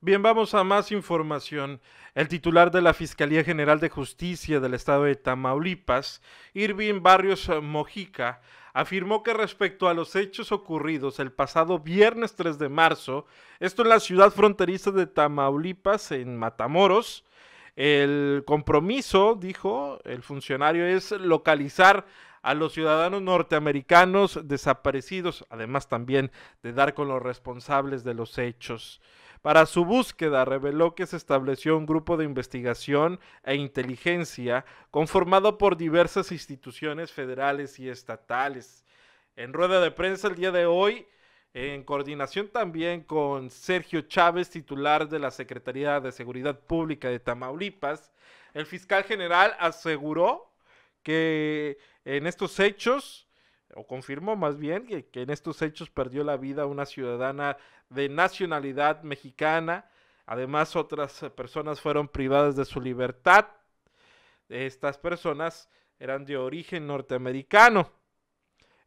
Bien, vamos a más información. El titular de la Fiscalía General de Justicia del Estado de Tamaulipas, Irving Barrios Mojica, afirmó que respecto a los hechos ocurridos el pasado viernes 3 de marzo, esto en la ciudad fronteriza de Tamaulipas, en Matamoros, el compromiso, dijo el funcionario, es localizar a los ciudadanos norteamericanos desaparecidos, además también de dar con los responsables de los hechos. Para su búsqueda reveló que se estableció un grupo de investigación e inteligencia conformado por diversas instituciones federales y estatales. En rueda de prensa el día de hoy, en coordinación también con Sergio Chávez, titular de la Secretaría de Seguridad Pública de Tamaulipas, el fiscal general aseguró que en estos hechos, o confirmó más bien, que, en estos hechos perdió la vida una ciudadana de nacionalidad mexicana. Además, otras personas fueron privadas de su libertad. Estas personas eran de origen norteamericano.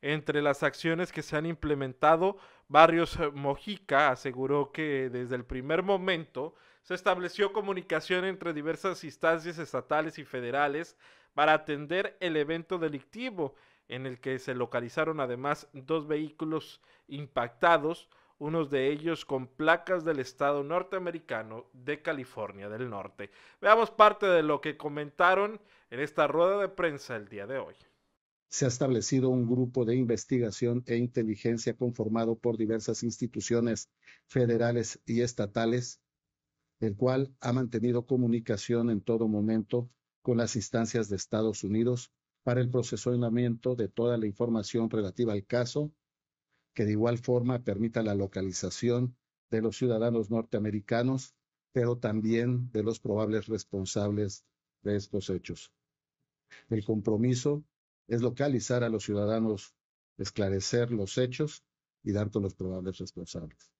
Entre las acciones que se han implementado, Barrios eh, Mojica aseguró que desde el primer momento se estableció comunicación entre diversas instancias estatales y federales para atender el evento delictivo, en el que se localizaron además dos vehículos impactados, unos de ellos con placas del estado norteamericano de California del Norte. Veamos parte de lo que comentaron en esta rueda de prensa el día de hoy se ha establecido un grupo de investigación e inteligencia conformado por diversas instituciones federales y estatales, el cual ha mantenido comunicación en todo momento con las instancias de Estados Unidos para el procesamiento de toda la información relativa al caso, que de igual forma permita la localización de los ciudadanos norteamericanos, pero también de los probables responsables de estos hechos. El compromiso es localizar a los ciudadanos, esclarecer los hechos y dar con los probables responsables.